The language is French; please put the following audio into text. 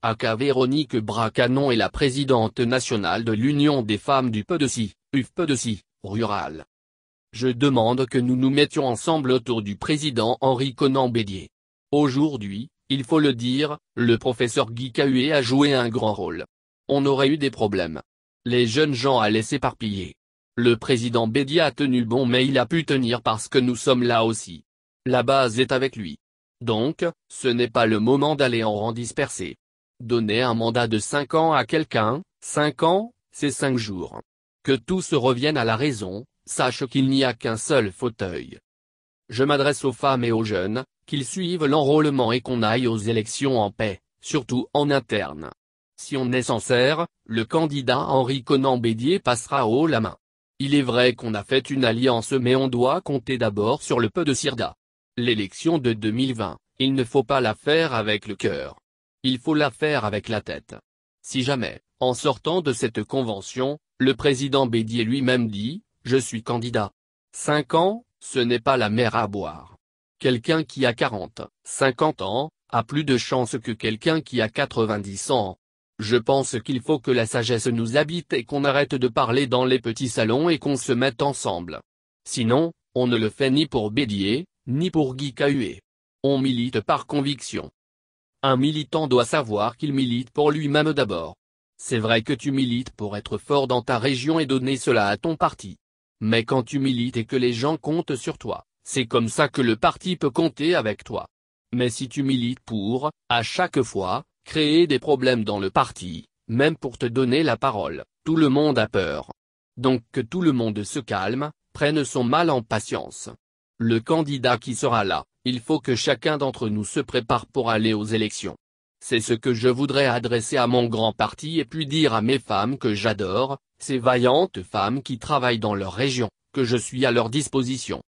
Aka Véronique Bracanon est la présidente nationale de l'Union des femmes du Peu-de-Si, UF Peu-de-Si, rural. Je demande que nous nous mettions ensemble autour du président Henri Conan Bédier. Aujourd'hui, il faut le dire, le professeur Guy Kahué a joué un grand rôle. On aurait eu des problèmes. Les jeunes gens allaient s'éparpiller. Le président Bédier a tenu bon mais il a pu tenir parce que nous sommes là aussi. La base est avec lui. Donc, ce n'est pas le moment d'aller en rang dispersé. Donner un mandat de 5 ans à quelqu'un, 5 ans, c'est 5 jours. Que tous reviennent à la raison, sache qu'il n'y a qu'un seul fauteuil. Je m'adresse aux femmes et aux jeunes, qu'ils suivent l'enrôlement et qu'on aille aux élections en paix, surtout en interne. Si on est sincère, le candidat Henri Conan Bédier passera haut la main. Il est vrai qu'on a fait une alliance mais on doit compter d'abord sur le peu de Sirda. L'élection de 2020, il ne faut pas la faire avec le cœur. Il faut la faire avec la tête. Si jamais, en sortant de cette convention, le président Bédier lui-même dit, je suis candidat. 5 ans, ce n'est pas la mer à boire. Quelqu'un qui a 40, 50 ans, a plus de chance que quelqu'un qui a 90 ans. Je pense qu'il faut que la sagesse nous habite et qu'on arrête de parler dans les petits salons et qu'on se mette ensemble. Sinon, on ne le fait ni pour Bédier, ni pour Guy Cahué. On milite par conviction. Un militant doit savoir qu'il milite pour lui-même d'abord. C'est vrai que tu milites pour être fort dans ta région et donner cela à ton parti. Mais quand tu milites et que les gens comptent sur toi, c'est comme ça que le parti peut compter avec toi. Mais si tu milites pour, à chaque fois, créer des problèmes dans le parti, même pour te donner la parole, tout le monde a peur. Donc que tout le monde se calme, prenne son mal en patience. Le candidat qui sera là, il faut que chacun d'entre nous se prépare pour aller aux élections. C'est ce que je voudrais adresser à mon grand parti et puis dire à mes femmes que j'adore, ces vaillantes femmes qui travaillent dans leur région, que je suis à leur disposition.